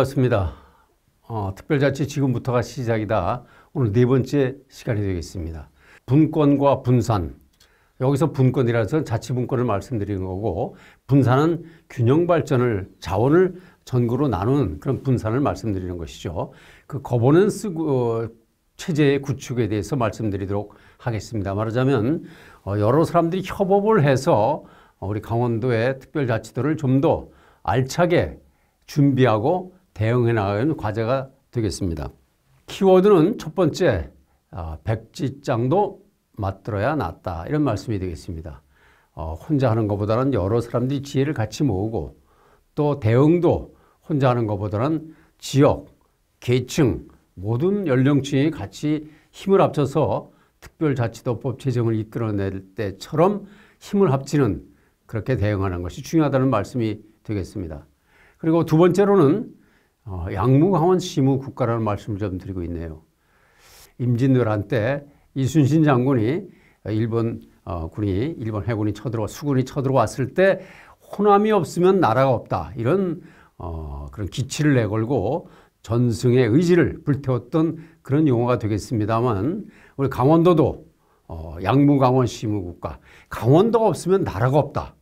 그렇습니다. 어, 특별자치 지금부터가 시작이다. 오늘 네 번째 시간이 되겠습니다. 분권과 분산. 여기서 분권이라서 자치분권을 말씀드리는 거고 분산은 균형 발전을 자원을 전구로 나누는 그런 분산을 말씀드리는 것이죠. 그 거버넌스 어, 체제의 구축에 대해서 말씀드리도록 하겠습니다. 말하자면 어, 여러 사람들이 협업을 해서 우리 강원도의 특별자치도를 좀 더 알차게 준비하고 대응해 나가는 과제가 되겠습니다. 키워드는 첫 번째, 어, 백지장도 맞들어야 낫다. 이런 말씀이 되겠습니다. 어, 혼자 하는 것보다는 여러 사람들이 지혜를 같이 모으고 또 대응도 혼자 하는 것보다는 지역, 계층, 모든 연령층이 같이 힘을 합쳐서 특별자치도법 제정을 이끌어낼 때처럼 힘을 합치는 그렇게 대응하는 것이 중요하다는 말씀이 되겠습니다. 그리고 두 번째로는 어, 양무강원 심우 국가라는 말씀을 좀 드리고 있네요. 임진왜란 때 이순신 장군이 일본 어, 군이 일본 해군이 쳐들어 수군이 쳐들어왔을 때 호남이 없으면 나라가 없다 이런 어, 그런 기치를 내걸고 전승의 의지를 불태웠던 그런 용어가 되겠습니다만 우리 강원도도 어, 양무강원 시무국가 강원도가 없으면 나라가 없다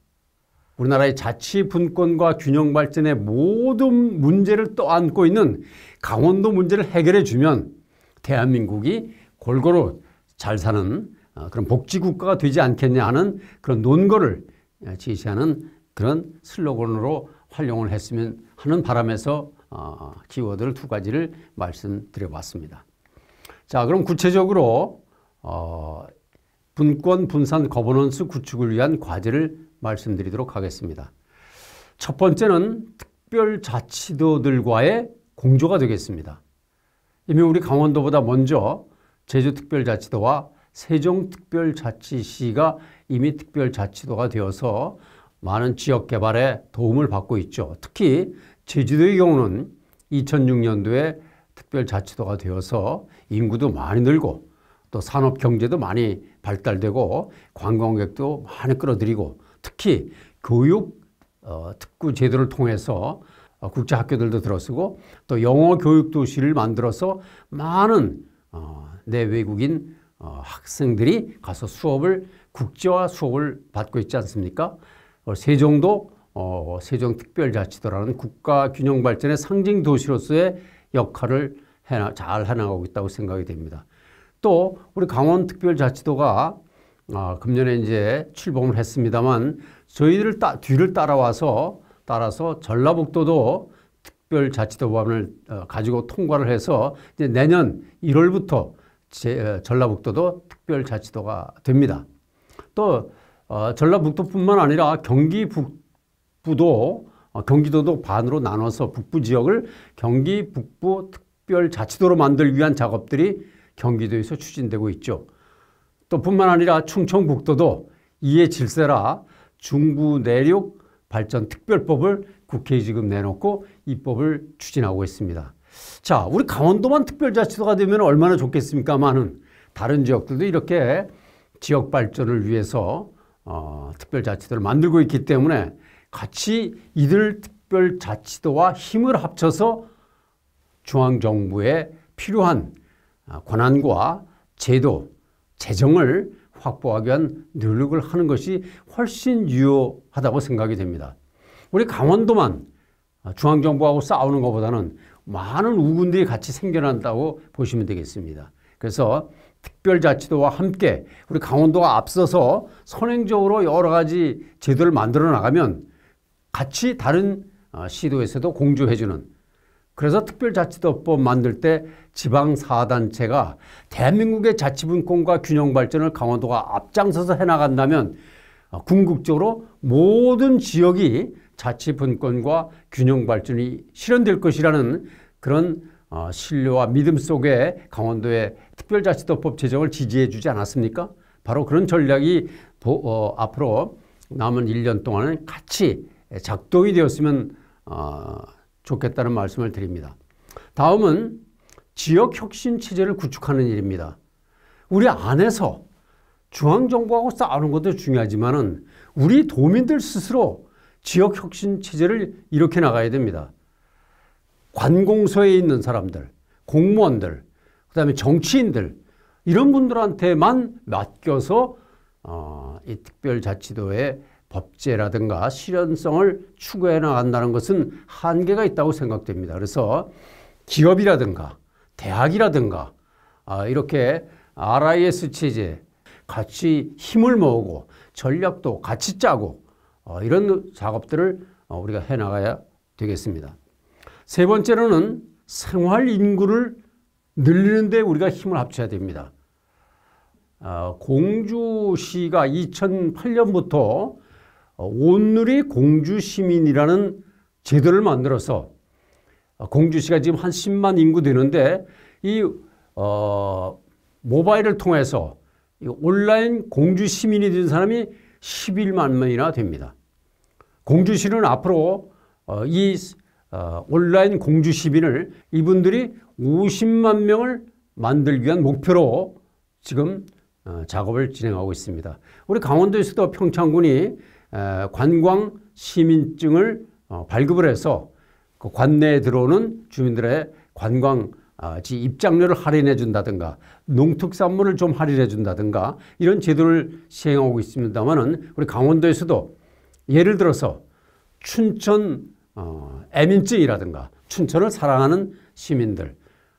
우리나라의 자치 분권과 균형 발전의 모든 문제를 떠안고 있는 강원도 문제를 해결해 주면 대한민국이 골고루 잘 사는 어, 그런 복지 국가가 되지 않겠냐 하는 그런 논거를 제시하는 그런 슬로건으로 활용을 했으면 하는 바람에서 어, 키워드를 두 가지를 말씀드려봤습니다. 자, 그럼 구체적으로 어, 분권 분산 거버넌스 구축을 위한 과제를 말씀드리도록 하겠습니다. 첫 번째는 특별자치도들과의 공조가 되겠습니다. 이미 우리 강원도보다 먼저 제주특별자치도와 세종특별자치시가 이미 특별자치도가 되어서 많은 지역 개발에 도움을 받고 있죠. 특히 제주도의 경우는 2006년도에 특별자치도가 되어서 인구도 많이 늘고 또 산업 경제도 많이 발달되고 관광객도 많이 끌어들이고 특히 교육 어, 특구 제도를 통해서 어, 국제 학교들도 들어서고 또 영어 교육 도시를 만들어서 많은 어, 내 외국인 어, 학생들이 가서 수업을 국제화 수업을 받고 있지 않습니까? 어, 세종도 어, 세종특별자치도라는 국가 균형 발전의 상징 도시로서의 역할을 해나, 잘 해나가고 있다고 생각이 됩니다. 또 우리 강원특별자치도가 아, 금년에 이제 출범을 했습니다만 저희를 따, 뒤를 따라와서 따라서 전라북도도 특별자치도법안을 어, 가지고 통과를 해서 이제 내년 1월부터 제, 어, 전라북도도 특별자치도가 됩니다. 또 어, 전라북도뿐만 아니라 경기 북부도 어, 경기도도 반으로 나눠서 북부 지역을 경기 북부 특별자치도로 만들 기 위한 작업들이 경기도에서 추진되고 있죠. 또 뿐만 아니라 충청북도도 이해 질세라 중부 내륙 발전 특별법을 국회에 지금 내놓고 입법을 추진하고 있습니다. 자, 우리 강원도만 특별자치도가 되면 얼마나 좋겠습니까만은 다른 지역들도 이렇게 지역 발전을 위해서 어, 특별자치도를 만들고 있기 때문에 같이 이들 특별자치도와 힘을 합쳐서 중앙정부에 필요한 아, 권한과 제도 재정을 확보하기 위한 노력을 하는 것이 훨씬 유효하다고 생각이 됩니다. 우리 강원도만 중앙정부하고 싸우는 것보다는 많은 우군들이 같이 생겨난다고 보시면 되겠습니다. 그래서 특별자치도와 함께 우리 강원도가 앞서서 선행적으로 여러 가지 제도를 만들어 나가면 같이 다른 시도에서도 공조해주는 그래서 특별자치도법 만들 때 지방 사단체가 대한민국의 자치분권과 균형 발전을 강원도가 앞장서서 해나간다면 어, 궁극적으로 모든 지역이 자치분권과 균형 발전이 실현될 것이라는 그런 어, 신뢰와 믿음 속에 강원도의 특별자치도법 제정을 지지해 주지 않았습니까? 바로 그런 전략이 도, 어, 앞으로 남은 1년 동안은 같이 작동이 되었으면 어, 좋겠다는 말씀을 드립니다. 다음은 지역 혁신 체제를 구축하는 일입니다. 우리 안에서 중앙정부하고 싸우는 것도 중요하지만은 우리 도민들 스스로 지역 혁신 체제를 일으켜 나가야 됩니다. 관공서에 있는 사람들, 공무원들, 그 다음에 정치인들, 이런 분들한테만 맡겨서 어, 이 특별자치도의 법제라든가 실현성을 추구해 나간다는 것은 한계가 있다고 생각됩니다. 그래서 기업이라든가 대학이라든가 아, 이렇게 RIS 체제 같이 힘을 모으고 전략도 같이 짜고 어, 이런 작업들을 어, 우리가 해 나가야 되겠습니다. 세 번째로는 생활 인구를 늘리는데 우리가 힘을 합쳐야 됩니다. 아, 공주시가 2008년부터 어, 온누리 공주 시민이라는 제도를 만들어서 어, 공주시가 지금 한 10만 인구 되는데 이 어, 모바일을 통해서 온라인 공주 시민이 된 사람이 11만 명이나 됩니다. 공주시는 앞으로 어, 이 어, 온라인 공주 시민을 이분들이 50만 명을 만들기 위한 목표로 지금 어, 작업을 진행하고 있습니다. 우리 강원도에서도 평창군이 관광 시민증을 어, 발급을 해서 그 관내에 들어오는 주민들의 관광지 아, 입장료를 할인해 준다든가 농특산물을 좀 할인해 준다든가 이런 제도를 시행하고 있습니다만은 우리 강원도에서도 예를 들어서 춘천 어, 애민증이라든가 춘천을 사랑하는 시민들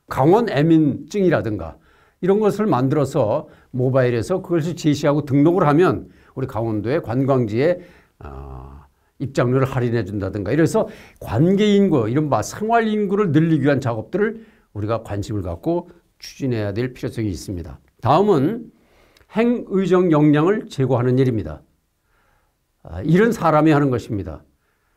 강원 애민증이라든가 이런 것을 만들어서 모바일에서 그것을 제시하고 등록을 하면 우리 강원도의 관광지에 어, 입장료를 할인해 준다든가 이래서 관계 인구 이른바 생활 인구를 늘리기 위한 작업들을 우리가 관심을 갖고 추진해야 될 필요성이 있습니다. 다음은 행의정 역량을 제고하는 일입니다. 아, 이런 사람이 하는 것입니다.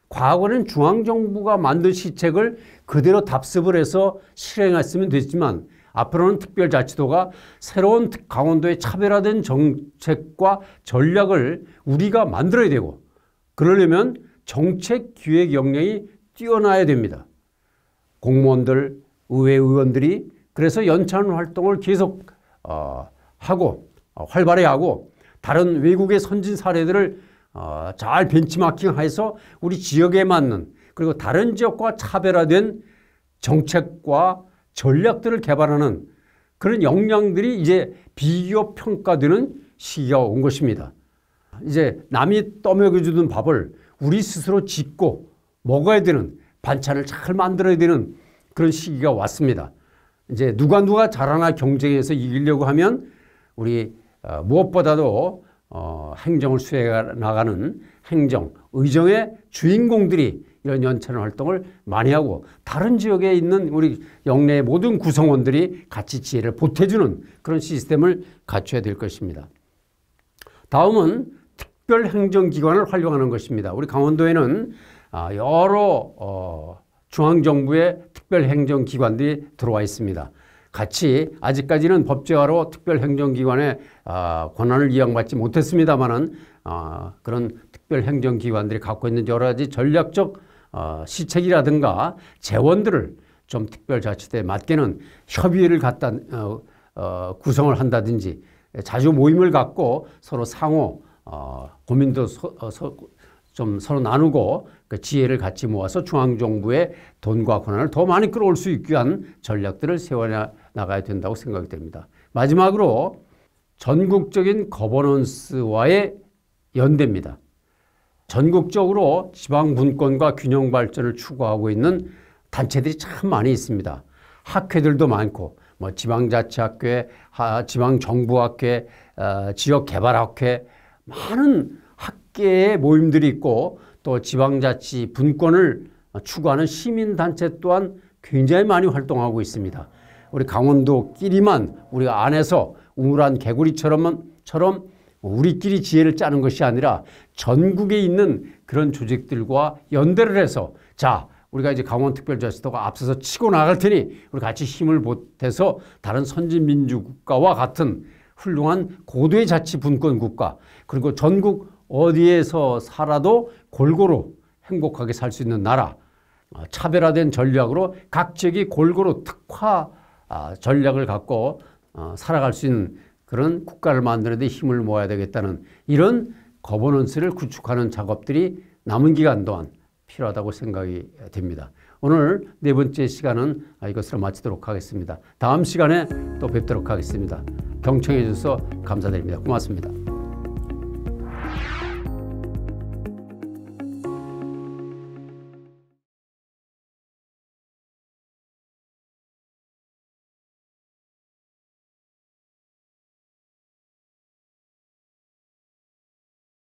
과거는 중앙정부가 만든 시책을 그대로 답습을 해서 실행했으면 됐지만 앞으로는 특별자치도가 새로운 강원도의 차별화된 정책과 전략을 우리가 만들어야 되고 그러려면 정책 기획 역량이 뛰어나야 됩니다. 공무원들, 의회 의원들이 그래서 연찬 활동을 계속 어, 하고 어, 활발히 하고 다른 외국의 선진 사례들을 어, 잘 벤치마킹해서 우리 지역에 맞는 그리고 다른 지역과 차별화된 정책과 전략들을 개발하는 그런 역량들이 이제 비교 평가되는 시기가 온 것입니다. 이제 남이 떠먹여주던 밥을 우리 스스로 짓고 먹어야 되는 반찬을 잘 만들어야 되는 그런 시기가 왔습니다. 이제 누가 누가 잘하나 경쟁에서 이기려고 하면 우리 어, 무엇보다도 어, 행정을 수행해 나가는 행정, 의정의 주인공들이 이런 연찬 활동을 많이 하고 다른 지역에 있는 우리 영내 모든 구성원들이 같이 지혜를 보태주는 그런 시스템을 갖춰야 될 것입니다. 다음은 특별 행정기관을 활용하는 것입니다. 우리 강원도에는 아, 여러 어, 중앙정부의 특별 행정기관들이 들어와 있습니다. 같이 아직까지는 법제화로 특별행정기관의 아, 권한을 이양받지 못했습니다마는 아, 그런 특별행정기관들이 갖고 있는 여러 가지 전략적 어, 시책이라든가 재원들을 좀 특별자치대에 맡기는 협의를 갖다 어, 어, 구성을 한다든지 자주 모임을 갖고 서로 상호 어, 고민도 서, 어, 서, 좀 서로 나누고 그 지혜를 같이 모아서 중앙정부의 돈과 권한을 더 많이 끌어올 수 있게 한 전략들을 세워나가야 된다고 생각이 됩니다. 마지막으로 전국적인 거버넌스와의 연대입니다. 전국적으로 지방 분권과 균형 발전을 추구하고 있는 단체들이 참 많이 있습니다. 학회들도 많고 뭐 지방자치학회, 지방정부학회, 어, 지역개발학회 많은 학계의 모임들이 있고 또 지방자치 분권을 추구하는 시민단체 또한 굉장히 많이 활동하고 있습니다. 우리 강원도끼리만 우리 안에서 우물한 개구리처럼 처럼 우리끼리 지혜를 짜는 것이 아니라 전국에 있는 그런 조직들과 연대를 해서 자 우리가 이제 강원특별자치도가 앞서서 치고 나갈 테니 우리 같이 힘을 보태서 다른 선진민주국가와 같은 훌륭한 고도의 자치 분권 국가 그리고 전국 어디에서 살아도 골고루 행복하게 살 수 있는 나라 어, 차별화된 전략으로 각 지역이 골고루 특화 아, 전략을 갖고 어, 살아갈 수 있는 그런 국가를 만드는 데 힘을 모아야 되겠다는 이런 거버넌스를 구축하는 작업들이 남은 기간 동안 필요하다고 생각이 됩니다. 오늘 네 번째 시간은 아, 이것으로 마치도록 하겠습니다. 다음 시간에 또 뵙도록 하겠습니다. 경청해 주셔서 감사드립니다. 고맙습니다.